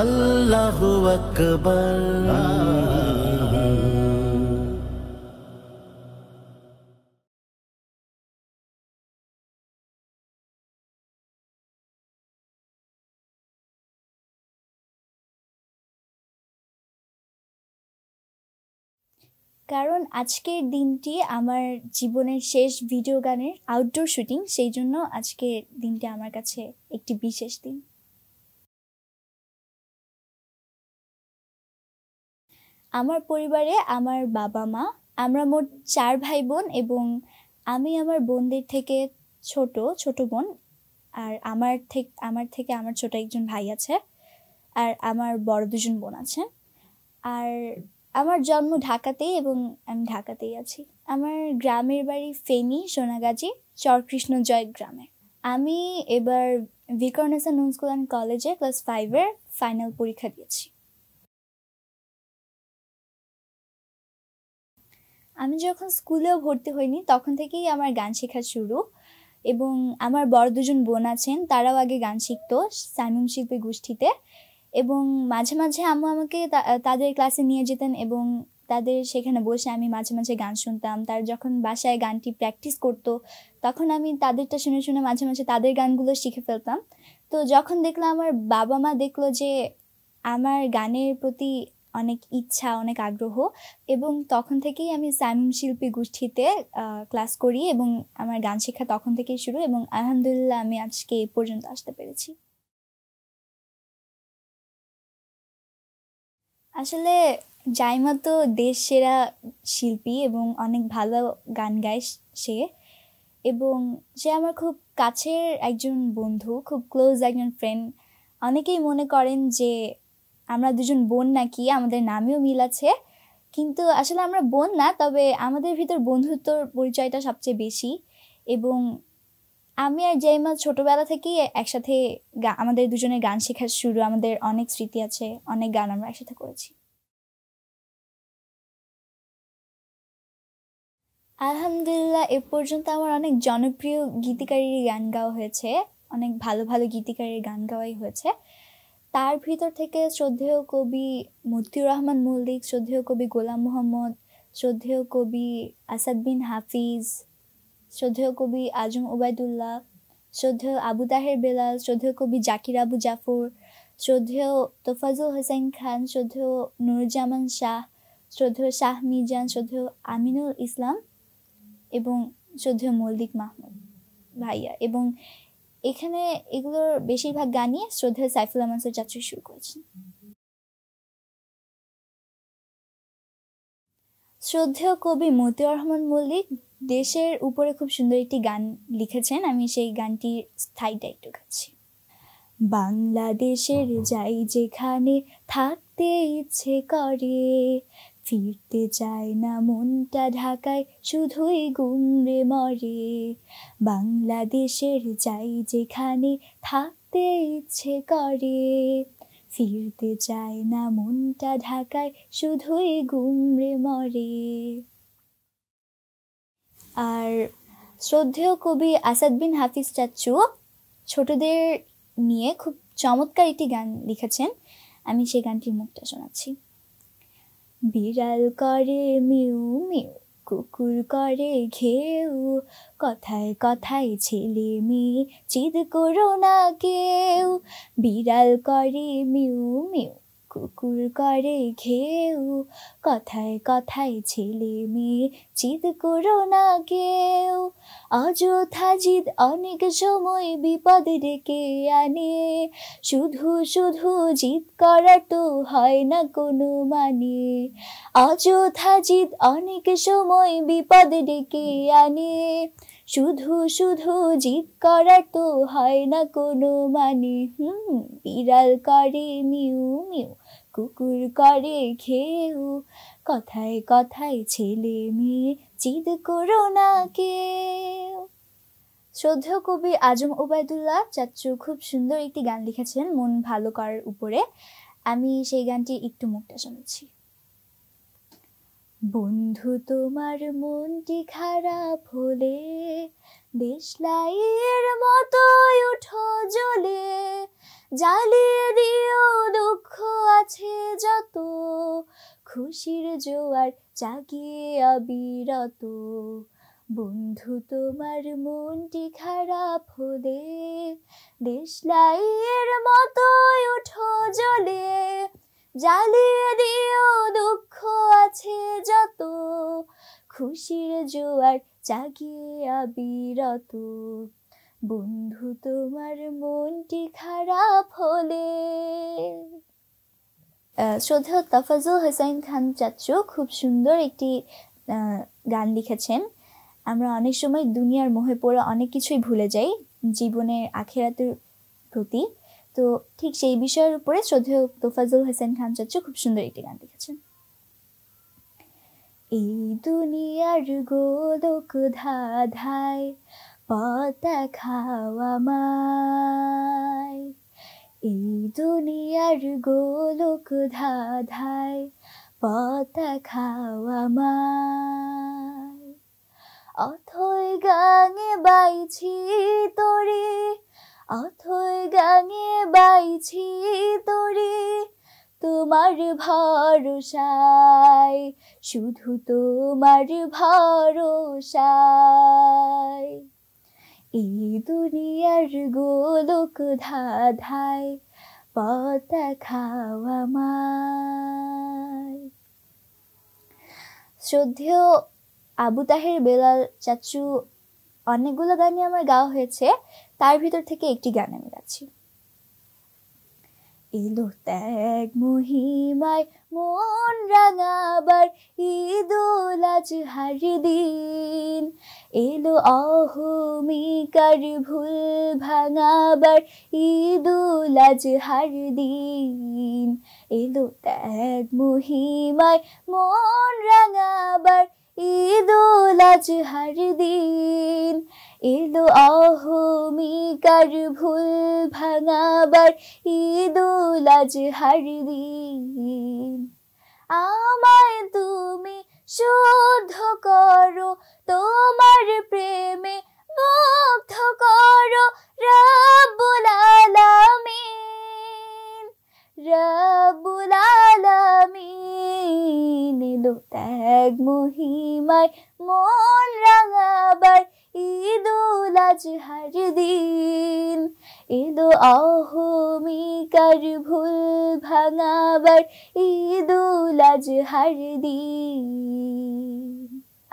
আল্লাহ কারণ আজকের দিনটি আমার জীবনের শেষ ভিডিও গানের আউটডোর শুটিং সেই জন্য আজকের দিনটি আমার কাছে একটি বিশেষ দিন আমার পরিবারে আমার বাবা মা আমরা মোট চার ভাই বোন এবং আমি আমার বোনদের থেকে ছোট ছোট বোন আর আমার থেকে আমার থেকে আমার ছোট একজন ভাই আছে আর আমার বড় দুজন বোন আছে আর আমার জন্ম ঢাকাতেই এবং আমি ঢাকাতেই আছি আমার গ্রামের বাড়ি ফেনী সোনাগাজী চরকৃষ্ণ জয় গ্রামে আমি এবার ভিকর্নেসা নুন স্কুল অ্যান্ড কলেজে ক্লাস ফাইভের ফাইনাল পরীক্ষা দিয়েছি আমি যখন স্কুলেও ভর্তি হইনি তখন থেকেই আমার গান শেখা শুরু এবং আমার বড় দুজন বোন আছেন তারাও আগে গান শিখত সামিম শিল্পী গোষ্ঠীতে এবং মাঝে মাঝে আম্মু আমাকে তাদের ক্লাসে নিয়ে যেতেন এবং তাদের সেখানে বসে আমি মাঝে মাঝে গান শুনতাম তার যখন বাসায় গানটি প্র্যাকটিস করতো তখন আমি তাদেরটা শুনে শুনে মাঝে মাঝে তাদের গানগুলো শিখে ফেলতাম তো যখন দেখলাম আমার বাবা মা দেখলো যে আমার গানের প্রতি অনেক ইচ্ছা অনেক আগ্রহ এবং তখন থেকেই আমি স্যাম শিল্পী গোষ্ঠীতে ক্লাস করি এবং আমার গান শিক্ষা তখন থেকেই শুরু এবং আলহামদুলিল্লাহ আমি আজকে এ পর্যন্ত আসতে পেরেছি আসলে জাইমা তো দেশ সেরা শিল্পী এবং অনেক ভালো গান গায় সে এবং সে আমার খুব কাছের একজন বন্ধু খুব ক্লোজ একজন ফ্রেন্ড অনেকেই মনে করেন যে আমরা দুজন বোন নাকি আমাদের নামেও মিল আছে কিন্তু আসলে আমরা বোন না তবে আমাদের ভিতর বন্ধুত্বর পরিচয়টা সবচেয়ে বেশি এবং আমি আর জয়মা ছোটবেলা থেকেই একসাথে আমাদের দুজনের গান শেখার শুরু আমাদের অনেক স্মৃতি আছে অনেক গান আমরা একসাথে করেছি আলহামদুলিল্লাহ এ পর্যন্ত আমার অনেক জনপ্রিয় গীতিকারীর গান গাওয়া হয়েছে অনেক ভালো ভালো গীতিকারীর গান গাওয়াই হয়েছে তার ভিতর থেকে শ্রদ্ধেয় কবি মতিউর রহমান মল্লিক শ্রদ্ধেয় কবি গোলাম মোহাম্মদ শ্রদ্ধেয় কবি আসাদ বিন হাফিজ শ্রদ্ধেয় কবি আজম ওবায়দুল্লাহ শ্রদ্ধেয় আবু তাহের বেলাল শ্রদ্ধেয় কবি জাকির আবু জাফর শ্রদ্ধেয় তোফাজুল হোসেন খান শ্রদ্ধেয় নুরুজ্জামান শাহ শ্রদ্ধেয় শাহ মির্জান শ্রদ্ধেয় আমিনুল ইসলাম এবং শ্রদ্ধেয় মল্লিক মাহমুদ ভাইয়া এবং এখানে এগুলোর বেশিরভাগ গান নিয়ে শ্রদ্ধা সাইফুল রহমান যাত্রা শুরু করেছেন শ্রদ্ধেয় কবি মতিউর রহমান মল্লিক দেশের উপরে খুব সুন্দর একটি গান লিখেছেন আমি সেই গানটির স্থায়ীটা একটু গাচ্ছি বাংলাদেশের যাই যেখানে থাকতে ইচ্ছে করে ফিরতে চায় না মনটা ঢাকায় শুধুই গুমরে মরে বাংলাদেশের যাই যেখানে থাকতে ইচ্ছে করে ফিরতে চায় না মনটা ঢাকায় শুধুই গুমরে মরে আর শ্রদ্ধেয় কবি আসাদ বিন হাফিজ চাচ্চু ছোটদের নিয়ে খুব চমৎকার একটি গান লিখেছেন আমি সেই গানটির মুখটা শোনাচ্ছি বিড়াল করে মিউ মিউ কুকুর করে ঘেউ কথায় কথায় ছেলে মেয়ে চিদ করো না কেউ বিড়াল করে মিউ মিউ কুকুর করে ঘেউ কথায় কথায় ছেলে মেয়ে চিদ করো না কেউ অযথা জিদ অনেক সময় বিপদ ডেকে আনে শুধু শুধু জিদ করা তো হয় না কোনো মানে অযথা জিদ অনেক সময় বিপদ ডেকে আনে শুধু শুধু জিদ করা তো হয় না কোনো মানে হুম বিড়াল করে মিউ মিউ কুকুর করে খেউ কথায় কথায় ছেলে মেয়ে চিদ করো না কে শ্রদ্ধ কবি আজম ওবায়দুল্লাহ চাচ্চু খুব সুন্দর একটি গান লিখেছেন মন ভালো করার উপরে আমি সেই গানটি একটু মুখটা শুনেছি বন্ধু তোমার মনটি খারাপ হলে লাইয়ের মতোই উঠো জলে জ্বালিয়ে দিও দুঃখ আছে যত খুশির জোয়ার জাগিয়ে অবিরত বন্ধু তোমার মনটি খারাপ হলে দেশ লাইয়ের মতোই উঠো জলে জ্বালিয়ে দিও দুঃখ আছে যত খুশির জোয়ার জাগিয়া বিরত বন্ধু তোমার মনটি খারাপ হলে শ্রদ্ধেয় তাফাজুল হোসাইন খান চাচ্চু খুব সুন্দর একটি গান লিখেছেন আমরা অনেক সময় দুনিয়ার মোহে পড়ে অনেক কিছুই ভুলে যাই জীবনের আখেরাতের প্রতি তো ঠিক সেই বিষয়ের উপরে শ্রদ্ধেয় তোফাজুল হোসেন খান চাচু খুব সুন্দর একটি গান লিখেছেন এই দুনিয়ার গোলক ধাধায় পাতা খাওয়া মায় এই দুনিয়ার গোলক ধাধায় পাতা খাওয়া মাই অথই গাঙে বাইছি তরি অথই গাঙে বাইছি তরি তোমার ভরসায় শুধু তোমার ভরসায় এই দুনিয়ার গোলক ধাধায় পতা খাওয়া শ্রদ্ধেয় আবু তাহের বেলাল চাচু অনেকগুলো গানই আমার গাওয়া হয়েছে তার ভিতর থেকে একটি গান আমি গাচ্ছি এলো ত্যাগ মহিমায় মন রাঙাবার ঈদুল আজ হারিদিন এলো অহমিকার ভুল ভাঙাবার ঈদুল আজ হারিদিন এলো ত্যাগ মহিমায় মন রাঙাবার ঈদুল আজহার দিন ঈদ অহমিকার ভুল ভাঙাবার ঈদুল আজহার দিন আমায় তুমি শুদ্ধ করো তোমার প্রেমে মুগ্ধ করো রাবুল আলামিন রবুল আলামিন এলো ত্যাগ মহিমায় মন রাঙাবার ঈদুল আজহার দিন এলো অহমিকার ভুল ভাঙাবার ঈদুল আজহার দিন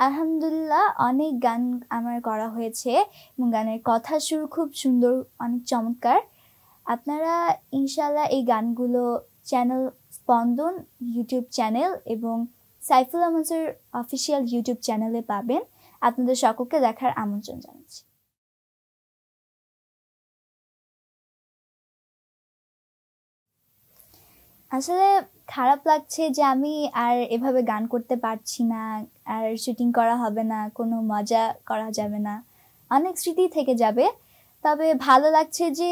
আলহামদুলিল্লাহ অনেক গান আমার করা হয়েছে এবং গানের কথা সুর খুব সুন্দর অনেক চমৎকার আপনারা ইনশাল্লাহ এই গানগুলো চ্যানেল স্পন্দন ইউটিউব চ্যানেল এবং সাইফুল আমাজুর অফিসিয়াল ইউটিউব চ্যানেলে পাবেন আপনাদের সকলকে দেখার আমন্ত্রণ জানাচ্ছি আসলে খারাপ লাগছে যে আমি আর এভাবে গান করতে পারছি না আর শুটিং করা হবে না কোনো মজা করা যাবে না অনেক স্মৃতি থেকে যাবে তবে ভালো লাগছে যে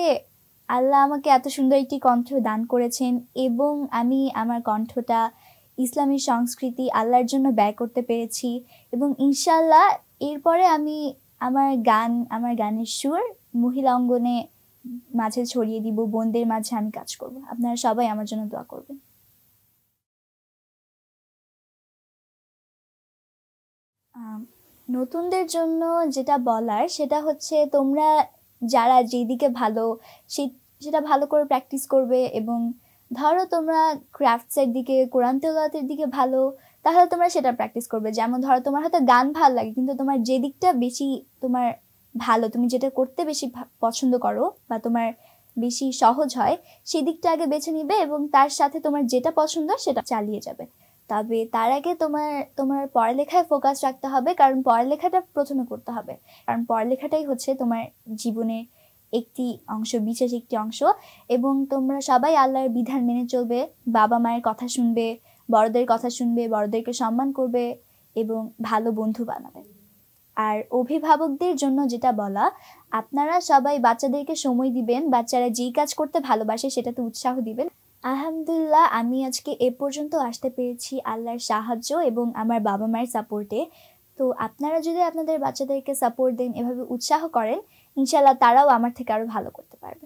আল্লাহ আমাকে এত সুন্দর একটি কণ্ঠ দান করেছেন এবং আমি আমার কণ্ঠটা ইসলামী সংস্কৃতি আল্লাহর জন্য ব্যয় করতে পেরেছি এবং ইনশাল্লাহ এরপরে আমি আমার গান আমার গানের সুর মহিলা অঙ্গনে মাঝে ছড়িয়ে দিব বোনদের মাঝে আমি কাজ করব আপনারা সবাই আমার জন্য দোয়া করবেন নতুনদের জন্য যেটা বলার সেটা হচ্ছে তোমরা যারা যেদিকে ভালো সেই সেটা ভালো করে প্র্যাকটিস করবে এবং ধরো তোমরা ক্রাফটসের দিকে কোরআন তেলাতের দিকে ভালো তাহলে তোমরা সেটা প্র্যাকটিস করবে যেমন ধরো তোমার হয়তো গান ভালো লাগে কিন্তু তোমার যে দিকটা বেশি তোমার ভালো তুমি যেটা করতে বেশি পছন্দ করো বা তোমার বেশি সহজ হয় সেই দিকটা আগে বেছে নিবে এবং তার সাথে তোমার যেটা পছন্দ সেটা চালিয়ে যাবে তবে তার আগে তোমার তোমার পড়ালেখায় ফোকাস রাখতে হবে কারণ পড়ালেখাটা প্রথমে করতে হবে কারণ পড়ালেখাটাই হচ্ছে তোমার জীবনের একটি অংশ বিশেষ একটি অংশ এবং তোমরা সবাই আল্লাহর বিধান মেনে চলবে বাবা মায়ের কথা শুনবে বড়দের কথা শুনবে বড়দেরকে সম্মান করবে এবং ভালো বন্ধু বানাবে আর অভিভাবকদের জন্য যেটা বলা আপনারা সবাই বাচ্চাদেরকে সময় দিবেন বাচ্চারা যেই কাজ করতে ভালোবাসে সেটাতে উৎসাহ দিবেন আলহামদুলিল্লাহ আমি আজকে এ পর্যন্ত আসতে পেরেছি আল্লাহর সাহায্য এবং আমার বাবা মায়ের সাপোর্টে তো আপনারা যদি আপনাদের বাচ্চাদেরকে সাপোর্ট দেন এভাবে উৎসাহ করেন ইনশাল্লাহ তারাও আমার থেকে আরও ভালো করতে পারবে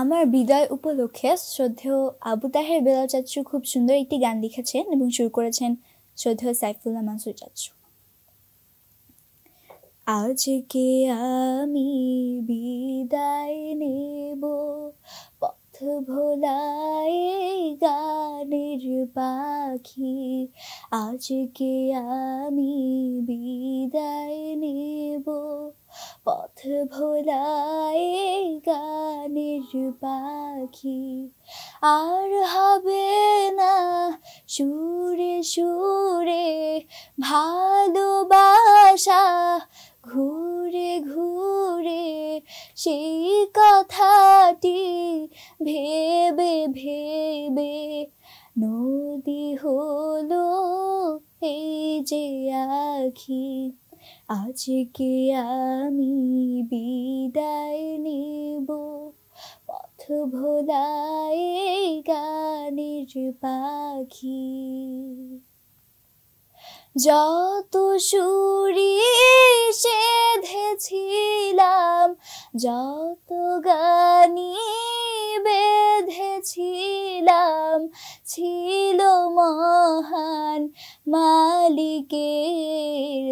আমার বিদায় উপলক্ষে শ্রদ্ধেয় আবু তাহের বেলা চাচু খুব সুন্দর একটি গান লিখেছেন এবং শুরু করেছেন শ্রদ্ধেয় সাইফুল্লাহ মানসুর চাচু আজকে আমি বিদায় নেব ভোলায় গানের পাখি আজকে আমি বিদায় নেব পথ ভোলায় গানের পাখি আর হবে না সুরে সুরে ভালোবাসা ঘুরে ঘুরে সেই কথাটি ভেবে ভেবে নদী হলো এই যে আখি আজকে আমি বিদায় নেব পথ ভোলায় গানের পাখি যত সুরিয়ে সেধেছিলাম যত গানি বেঁধেছিলাম ছিল মহান মালিকের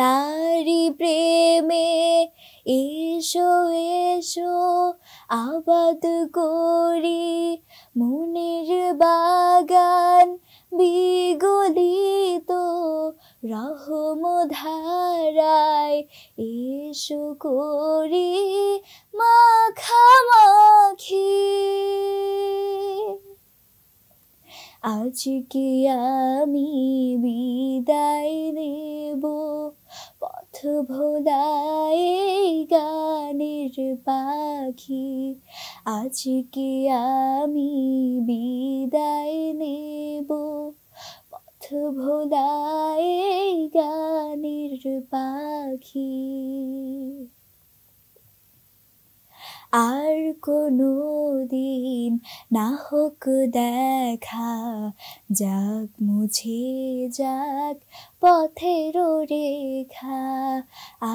তারি প্রেমে এসো এসো আবাদ করি মনের বাগান বিগলিত রহম ধারায় এসো করি মাখামাখি আজকে আমি বিদায় নেব পথ ভোলায় গানের পাখি আজকে আমি বিদায় নেব পথ এই গানের পাখি আর কোনো দিন না হোক দেখা যাক মুছে যাক পথের রেখা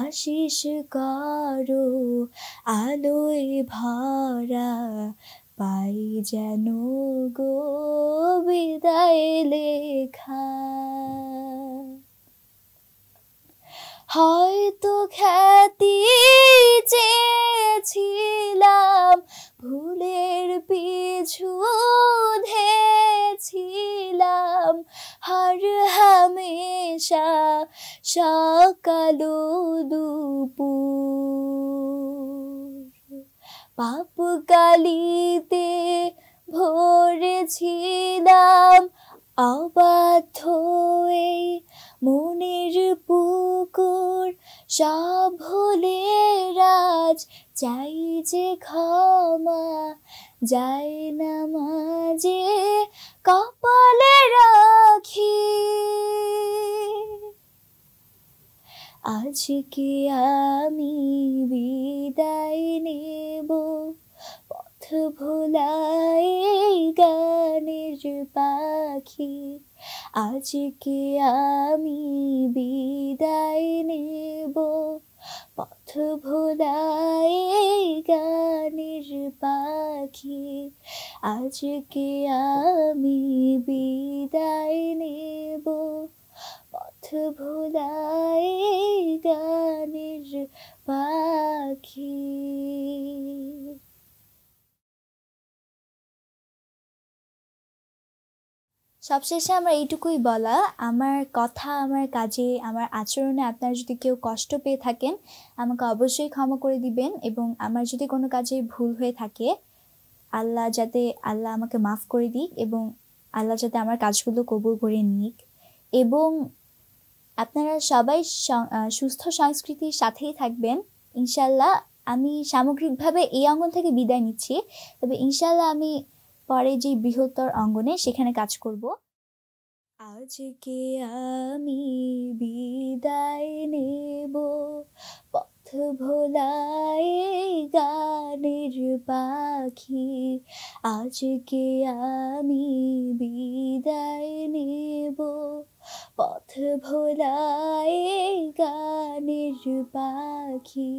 আশিস করো আলোয় ভরা পাই যেন গো বিদায় লেখা হয়তো খ্যাতি চেয়েছি ছুধেছিলাম হর হামেশা সকাল দুপুর পাপ কালিতে ভরেছিলাম অবাধ্য এই মনের পুকুর সব রাজ চাই যে ক্ষমা যাই না মাঝে কপালে রাখি আজকে আমি বিদায় নেব পথ ভোলাই গানের পাখি আজকে আমি বিদায় নেব পথ ভোলায় গানের পাখি আজকে আমি বিদায় নেব পথ ভোলায় গানের পাখি সবশেষে আমার এইটুকুই বলা আমার কথা আমার কাজে আমার আচরণে আপনারা যদি কেউ কষ্ট পেয়ে থাকেন আমাকে অবশ্যই ক্ষমা করে দিবেন এবং আমার যদি কোনো কাজে ভুল হয়ে থাকে আল্লাহ যাতে আল্লাহ আমাকে মাফ করে দিক এবং আল্লাহ যাতে আমার কাজগুলো কবুল করে নিক এবং আপনারা সবাই সুস্থ সংস্কৃতির সাথেই থাকবেন ইনশাল্লাহ আমি সামগ্রিকভাবে এই অঙ্গন থেকে বিদায় নিচ্ছি তবে ইনশাল্লাহ আমি পরে যে বৃহত্তর অঙ্গনে সেখানে কাজ করব আজকে আমি বিদায় নেব পথ ভোলায় গানের পাখি আজকে আমি বিদায় নেব পথ ভোলায় গানের পাখি